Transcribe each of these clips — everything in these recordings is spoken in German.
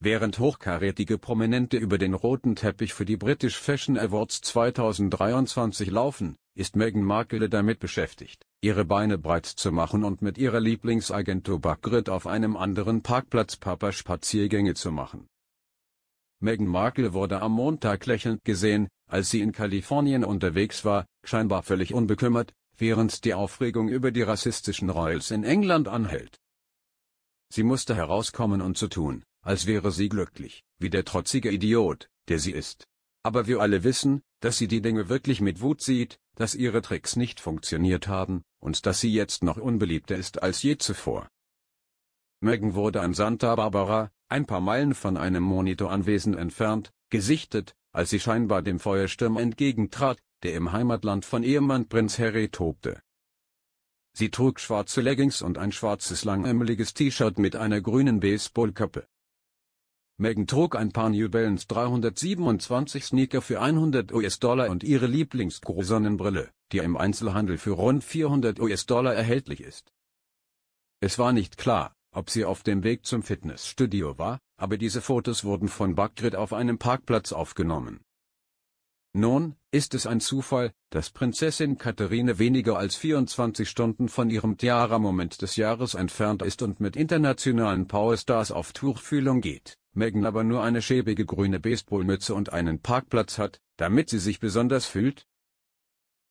Während hochkarätige Prominente über den roten Teppich für die British Fashion Awards 2023 laufen, ist Meghan Markle damit beschäftigt, ihre Beine breit zu machen und mit ihrer Lieblingsagentur Buckgrid auf einem anderen Parkplatz Papa Spaziergänge zu machen. Meghan Markle wurde am Montag lächelnd gesehen, als sie in Kalifornien unterwegs war, scheinbar völlig unbekümmert, während die Aufregung über die rassistischen Royals in England anhält. Sie musste herauskommen und zu tun, als wäre sie glücklich, wie der trotzige Idiot, der sie ist. Aber wir alle wissen, dass sie die Dinge wirklich mit Wut sieht, dass ihre Tricks nicht funktioniert haben, und dass sie jetzt noch unbeliebter ist als je zuvor. Megan wurde an Santa Barbara, ein paar Meilen von einem Monitoranwesen entfernt, gesichtet, als sie scheinbar dem Feuersturm entgegentrat, der im Heimatland von Ehemann Prinz Harry tobte. Sie trug schwarze Leggings und ein schwarzes langämmeliges T-Shirt mit einer grünen Baseballkappe. Megan trug ein paar New Balance 327 Sneaker für 100 US-Dollar und ihre Lieblingsgro-Sonnenbrille, die im Einzelhandel für rund 400 US-Dollar erhältlich ist. Es war nicht klar, ob sie auf dem Weg zum Fitnessstudio war, aber diese Fotos wurden von Bakgrid auf einem Parkplatz aufgenommen. Nun, ist es ein Zufall, dass Prinzessin Katharine weniger als 24 Stunden von ihrem Tiara-Moment des Jahres entfernt ist und mit internationalen Powerstars auf Tuchfühlung geht, Megan aber nur eine schäbige grüne Baseballmütze und einen Parkplatz hat, damit sie sich besonders fühlt?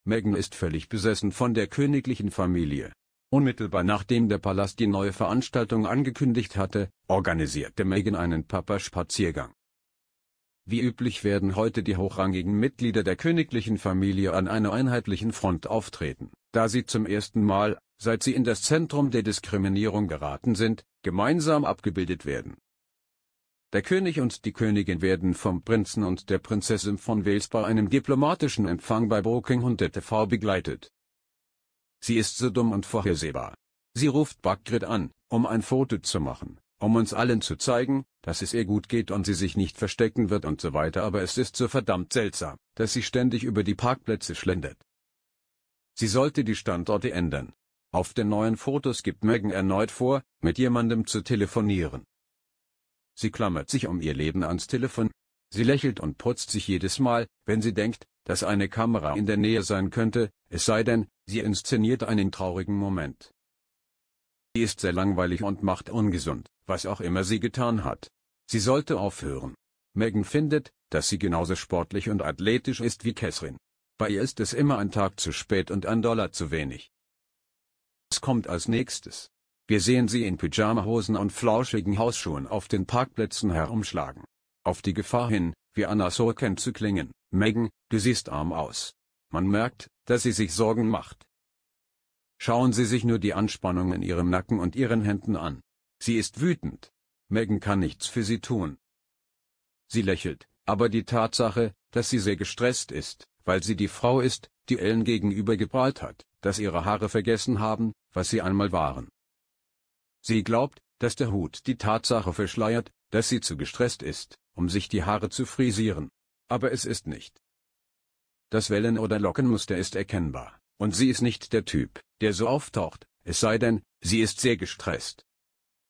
Megan ist völlig besessen von der königlichen Familie. Unmittelbar nachdem der Palast die neue Veranstaltung angekündigt hatte, organisierte Megan einen Papa-Spaziergang. Wie üblich werden heute die hochrangigen Mitglieder der königlichen Familie an einer einheitlichen Front auftreten, da sie zum ersten Mal, seit sie in das Zentrum der Diskriminierung geraten sind, gemeinsam abgebildet werden. Der König und die Königin werden vom Prinzen und der Prinzessin von Wales bei einem diplomatischen Empfang bei Brookinghunt TV begleitet. Sie ist so dumm und vorhersehbar. Sie ruft Bagrid an, um ein Foto zu machen, um uns allen zu zeigen, dass es ihr gut geht und sie sich nicht verstecken wird und so weiter, aber es ist so verdammt seltsam, dass sie ständig über die Parkplätze schlendert. Sie sollte die Standorte ändern. Auf den neuen Fotos gibt Megan erneut vor, mit jemandem zu telefonieren. Sie klammert sich um ihr Leben ans Telefon. Sie lächelt und putzt sich jedes Mal, wenn sie denkt, dass eine Kamera in der Nähe sein könnte, es sei denn, sie inszeniert einen traurigen Moment. Die ist sehr langweilig und macht ungesund, was auch immer sie getan hat. Sie sollte aufhören. Megan findet, dass sie genauso sportlich und athletisch ist wie Catherine. Bei ihr ist es immer ein Tag zu spät und ein Dollar zu wenig. Es kommt als nächstes? Wir sehen sie in Pyjamahosen und flauschigen Hausschuhen auf den Parkplätzen herumschlagen. Auf die Gefahr hin, wie Anna Sorkin zu klingen, Megan, du siehst arm aus. Man merkt, dass sie sich Sorgen macht. Schauen Sie sich nur die Anspannung in ihrem Nacken und ihren Händen an. Sie ist wütend. Megan kann nichts für sie tun. Sie lächelt, aber die Tatsache, dass sie sehr gestresst ist, weil sie die Frau ist, die Ellen gegenüber geprahlt hat, dass ihre Haare vergessen haben, was sie einmal waren. Sie glaubt, dass der Hut die Tatsache verschleiert, dass sie zu gestresst ist, um sich die Haare zu frisieren. Aber es ist nicht. Das Wellen- oder Lockenmuster ist erkennbar, und sie ist nicht der Typ, der so auftaucht, es sei denn, sie ist sehr gestresst.